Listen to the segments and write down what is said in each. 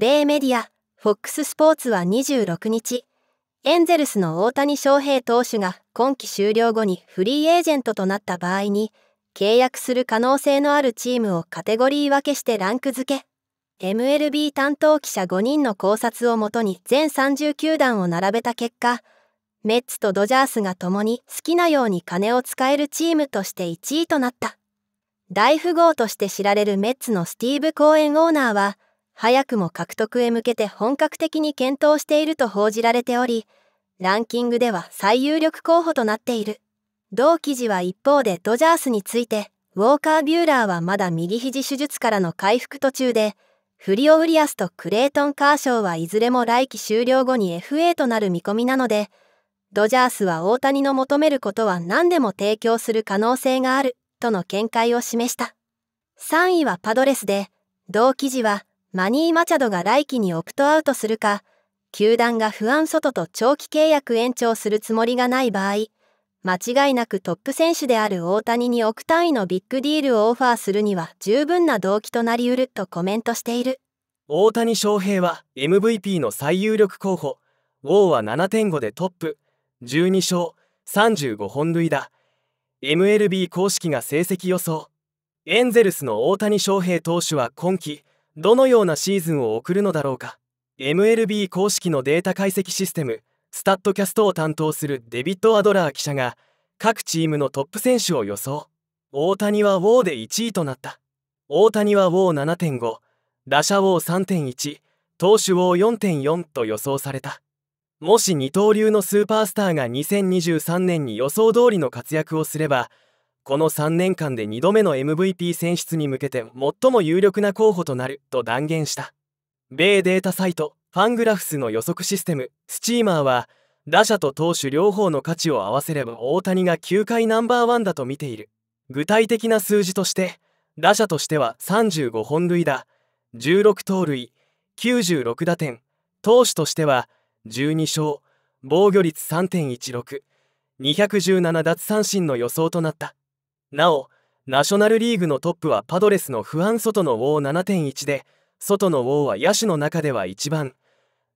米メディア、FOX スポーツは26日、エンゼルスの大谷翔平投手が今季終了後にフリーエージェントとなった場合に、契約する可能性のあるチームをカテゴリー分けしてランク付け。MLB 担当記者5人の考察をもとに全39団を並べた結果、メッツとドジャースが共に好きなように金を使えるチームとして1位となった。大富豪として知られるメッツのスティーブ・コーエンオーナーは、早くも獲得へ向けて本格的に検討していると報じられており、ランキングでは最有力候補となっている。同記事は一方でドジャースについて、ウォーカー・ビューラーはまだ右肘手術からの回復途中で、フリオ・ウリアスとクレイトン・カーショーはいずれも来季終了後に FA となる見込みなので、ドジャースは大谷の求めることは何でも提供する可能性があるとの見解を示した。3位はパドレスで、同記事はマニー・マチャドが来季にオプトアウトするか、球団が不安外と長期契約延長するつもりがない場合、間違いなくトップ選手である大谷に億単位のビッグディールをオファーするには十分な動機となりうるとコメントしている大谷翔平は MVP の最有力候補ウォーは7.5でトップ12勝35本塁打 MLB 公式が成績予想エンゼルスの大谷翔平投手は今季どのようなシーズンを送るのだろうか MLB 公式のデータ解析システムスタッドキャストを担当するデビッド・アドラー記者が各チームのトップ選手を予想大谷はウォーで1位となった大谷はウォー7.5打者ウォー3.1投手ウォー4.4と予想されたもし二刀流のスーパースターが2023年に予想通りの活躍をすればこの3年間で2度目の MVP 選出に向けて最も有力な候補となると断言した米データサイトファングラフスの予測システムスチーマーは打者と投手両方の価値を合わせれば大谷が球界ナンバーワンだと見ている具体的な数字として打者としては35本塁打16盗塁96打点投手としては12勝防御率3.16217奪三振の予想となったなおナショナルリーグのトップはパドレスの不安外の王7 1で外の王は野手の中では1番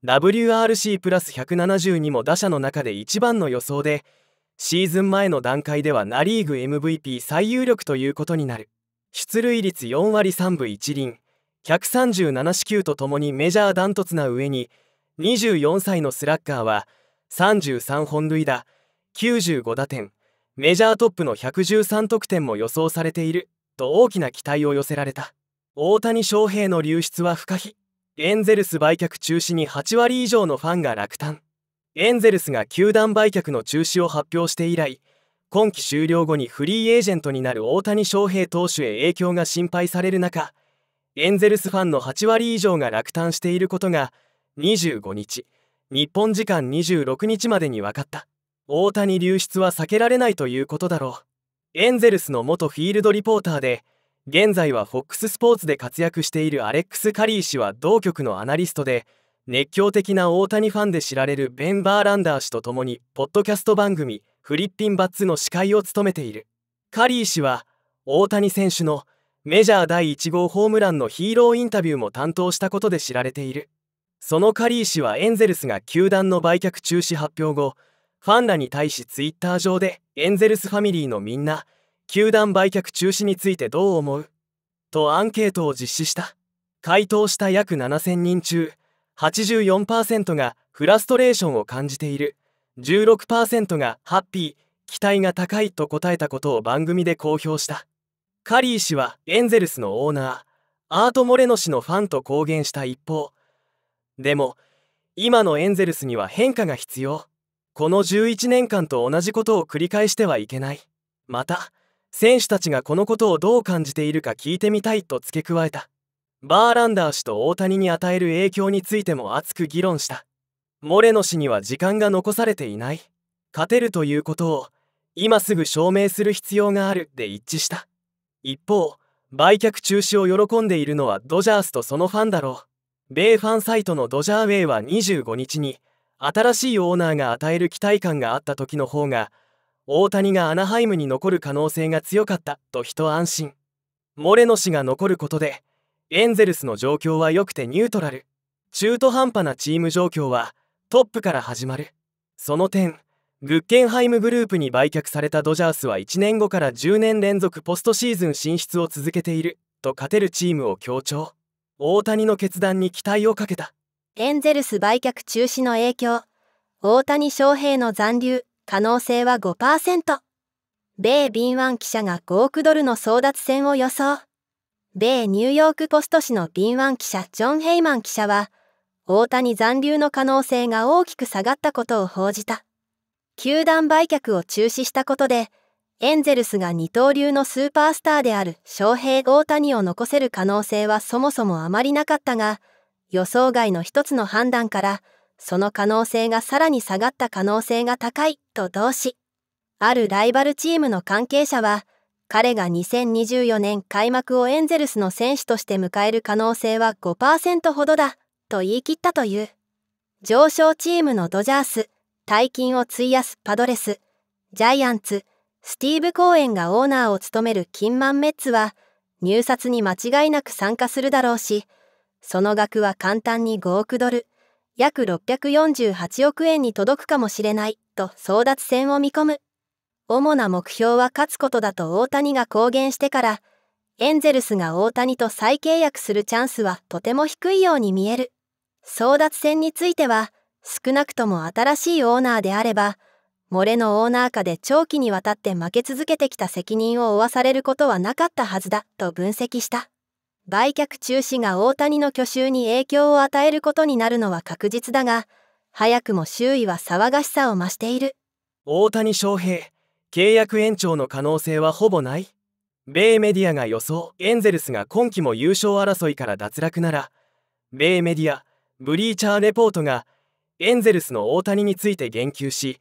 WRC プラス170にも打者の中で1番の予想でシーズン前の段階ではナ・リーグ MVP 最有力ということになる出塁率4割3分1厘137四球とともにメジャーダントツな上に24歳のスラッガーは33本塁打95打点メジャートップの113得点も予想されていると大きな期待を寄せられた大谷翔平の流出は不可避エンゼルス売却中止に8割以上のファンが落胆エンゼルスが球団売却の中止を発表して以来今季終了後にフリーエージェントになる大谷翔平投手へ影響が心配される中エンゼルスファンの8割以上が落胆していることが25日日本時間26日までに分かった大谷流出は避けられないということだろうエンゼルスの元フィールドリポーターで現在は FOX スポーツで活躍しているアレックス・カリー氏は同局のアナリストで熱狂的な大谷ファンで知られるベン・バーランダー氏と共にポッドキャスト番組「フリッピン・バッツ」の司会を務めているカリー氏は大谷選手のメジャー第1号ホームランのヒーローインタビューも担当したことで知られているそのカリー氏はエンゼルスが球団の売却中止発表後ファンらに対しツイッター上でエンゼルスファミリーのみんな球団売却中止についてどう思うとアンケートを実施した回答した約7000人中84%がフラストレーションを感じている16%がハッピー期待が高いと答えたことを番組で公表したカリー氏はエンゼルスのオーナーアート・モレノ氏のファンと公言した一方でも今のエンゼルスには変化が必要この11年間と同じことを繰り返してはいけないまた選手たちがこのことをどう感じているか聞いてみたいと付け加えたバーランダー氏と大谷に与える影響についても熱く議論したモレノ氏には時間が残されていない勝てるということを今すぐ証明する必要があるで一致した一方売却中止を喜んでいるのはドジャースとそのファンだろう米ファンサイトのドジャーウェイは25日に新しいオーナーが与える期待感があった時の方が大谷がアナハイムに残る可能性が強かったと一安心モレノ氏が残ることでエンゼルスの状況は良くてニュートラル中途半端なチーム状況はトップから始まるその点グッケンハイムグループに売却されたドジャースは1年後から10年連続ポストシーズン進出を続けていると勝てるチームを強調大谷の決断に期待をかけたエンゼルス売却中止の影響、大谷翔平の残留、可能性は5%。米敏腕記者が5億ドルの争奪戦を予想。米ニューヨークポスト紙の敏腕記者ジョン・ヘイマン記者は、大谷残留の可能性が大きく下がったことを報じた。球団売却を中止したことで、エンゼルスが二刀流のスーパースターである翔平大谷を残せる可能性はそもそもあまりなかったが、予想外の一つの判断から、その可能性がさらに下がった可能性が高いと同し、あるライバルチームの関係者は、彼が2024年開幕をエンゼルスの選手として迎える可能性は5%ほどだと言い切ったという。上昇チームのドジャース、大金を費やすパドレス、ジャイアンツ、スティーブ・コーエンがオーナーを務める金満メッツは、入札に間違いなく参加するだろうし、その額は簡単に5億ドル、約648億円に届くかもしれないと争奪戦を見込む。主な目標は勝つことだと大谷が公言してから、エンゼルスが大谷と再契約するチャンスはとても低いように見える。争奪戦については、少なくとも新しいオーナーであれば、漏れのオーナー下で長期にわたって負け続けてきた責任を負わされることはなかったはずだと分析した。売却中止が大谷の去就に影響を与えることになるのは確実だが早くも周囲は騒がしさを増している大谷翔平契約延長の可能性はほぼない米メディアが予想エンゼルスが今季も優勝争いから脱落なら米メディアブリーチャーレポートがエンゼルスの大谷について言及し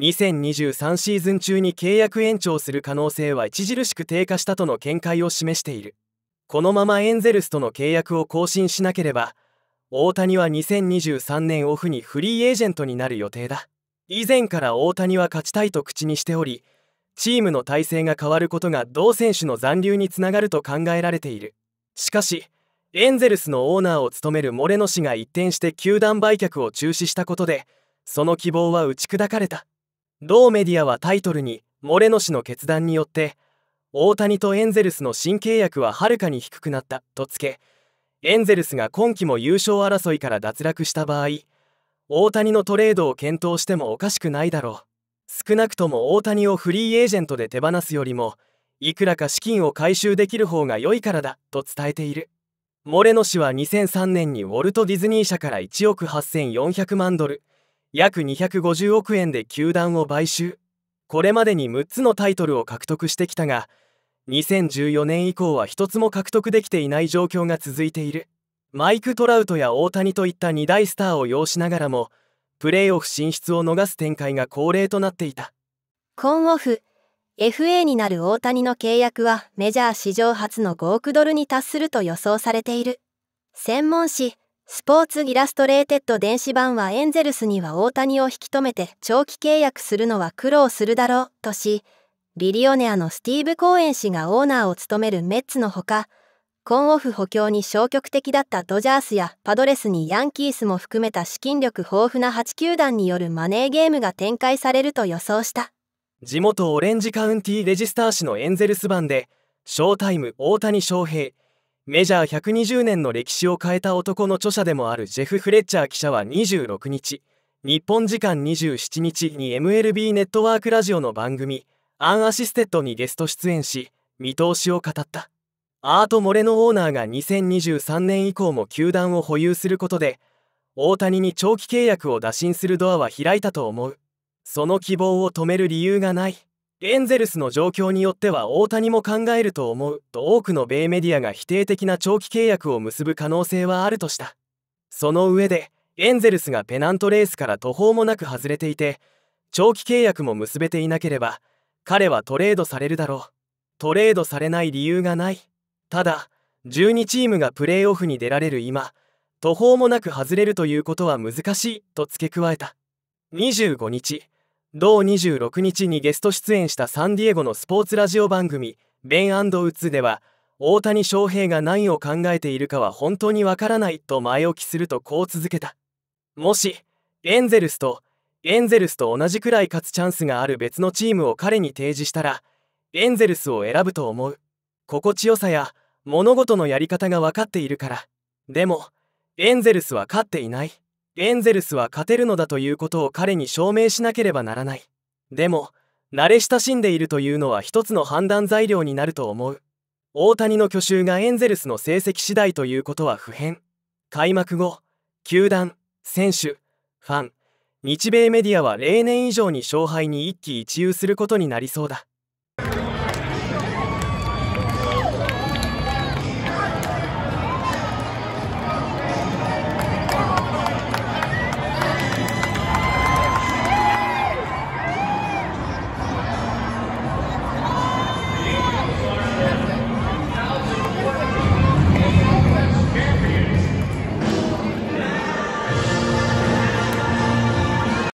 2023シーズン中に契約延長する可能性は著しく低下したとの見解を示しているこのままエンゼルスとの契約を更新しなければ大谷は2023年オフにフリーエージェントになる予定だ以前から大谷は勝ちたいと口にしておりチームの体制が変わることが同選手の残留につながると考えられているしかしエンゼルスのオーナーを務めるモレノ氏が一転して球団売却を中止したことでその希望は打ち砕かれた同メディアはタイトルにモレノ氏の決断によって大谷とエンゼルスの新契約ははるかに低くなったとつけエンゼルスが今季も優勝争いから脱落した場合大谷のトレードを検討してもおかしくないだろう少なくとも大谷をフリーエージェントで手放すよりもいくらか資金を回収できる方が良いからだと伝えているモレノ氏は2003年にウォルト・ディズニー社から1億8400万ドル約250億円で球団を買収これまでに6つのタイトルを獲得してきたが2014年以降は一つも獲得できていない状況が続いているマイク・トラウトや大谷といった2大スターを要しながらもプレーオフ進出を逃す展開が恒例となっていたコンオフ FA になる大谷の契約はメジャー史上初の5億ドルに達すると予想されている専門誌スポーツイラストレーテッド電子版はエンゼルスには大谷を引き止めて長期契約するのは苦労するだろうとしリリオネアのスティーブ・コーエン氏がオーナーを務めるメッツのほか、コンオフ補強に消極的だったドジャースやパドレスにヤンキースも含めた資金力豊富な8球団によるマネーゲームが展開されると予想した地元オレンジカウンティレジスター市のエンゼルス版でショータイム大谷翔平メジャー120年の歴史を変えた男の著者でもあるジェフ・フレッチャー記者は26日日本時間27日に MLB ネットワークラジオの番組アンアシステッドにゲスト出演し見通しを語ったアート・モレノオーナーが2023年以降も球団を保有することで大谷に長期契約を打診するドアは開いたと思うその希望を止める理由がないエンゼルスの状況によっては大谷も考えると思うと多くの米メディアが否定的な長期契約を結ぶ可能性はあるとしたその上でエンゼルスがペナントレースから途方もなく外れていて長期契約も結べていなければ彼はトレードされるだろうトレードされない理由がないただ12チームがプレーオフに出られる今途方もなく外れるということは難しいと付け加えた25日同26日にゲスト出演したサンディエゴのスポーツラジオ番組「ベンウッズ」では大谷翔平が何を考えているかは本当にわからないと前置きするとこう続けたもしエンゼルスとエンゼルスと同じくらい勝つチャンスがある別のチームを彼に提示したらエンゼルスを選ぶと思う心地よさや物事のやり方が分かっているからでもエンゼルスは勝っていないエンゼルスは勝てるのだということを彼に証明しなければならないでも慣れ親しんでいるというのは一つの判断材料になると思う大谷の去就がエンゼルスの成績次第ということは不変開幕後球団選手ファン日米メディアは例年以上に勝敗に一喜一憂することになりそうだ